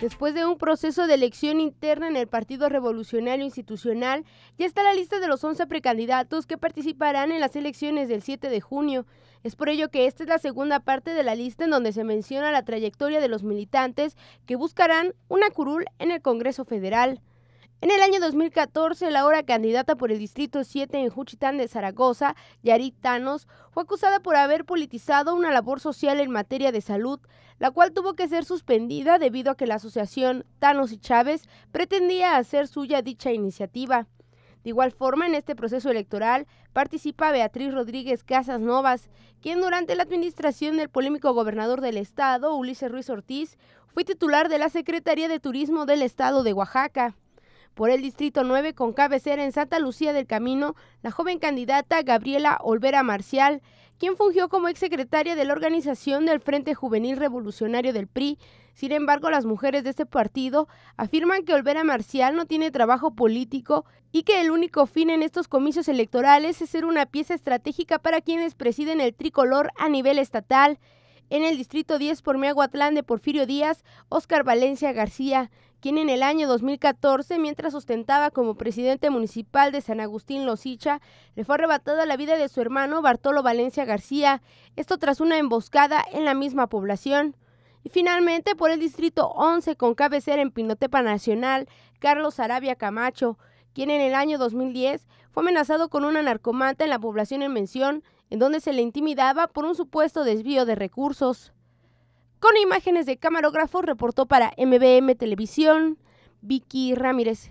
Después de un proceso de elección interna en el Partido Revolucionario Institucional, ya está la lista de los 11 precandidatos que participarán en las elecciones del 7 de junio. Es por ello que esta es la segunda parte de la lista en donde se menciona la trayectoria de los militantes que buscarán una curul en el Congreso Federal. En el año 2014, la ahora candidata por el Distrito 7 en Juchitán de Zaragoza, Yarit Thanos, fue acusada por haber politizado una labor social en materia de salud, la cual tuvo que ser suspendida debido a que la asociación Thanos y Chávez pretendía hacer suya dicha iniciativa. De igual forma, en este proceso electoral participa Beatriz Rodríguez Casas Novas, quien durante la administración del polémico gobernador del estado, Ulises Ruiz Ortiz, fue titular de la Secretaría de Turismo del estado de Oaxaca. Por el Distrito 9, con cabecera en Santa Lucía del Camino, la joven candidata Gabriela Olvera Marcial, quien fungió como exsecretaria de la organización del Frente Juvenil Revolucionario del PRI. Sin embargo, las mujeres de este partido afirman que Olvera Marcial no tiene trabajo político y que el único fin en estos comicios electorales es ser una pieza estratégica para quienes presiden el tricolor a nivel estatal en el Distrito 10 por Miahuatlán de Porfirio Díaz, Óscar Valencia García, quien en el año 2014, mientras ostentaba como presidente municipal de San Agustín Losicha, le fue arrebatada la vida de su hermano Bartolo Valencia García, esto tras una emboscada en la misma población. Y finalmente, por el Distrito 11 con cabecera en Pinotepa Nacional, Carlos Arabia Camacho, quien en el año 2010 fue amenazado con una narcomata en la población en mención, en donde se le intimidaba por un supuesto desvío de recursos. Con imágenes de camarógrafo reportó para MBM Televisión, Vicky Ramírez.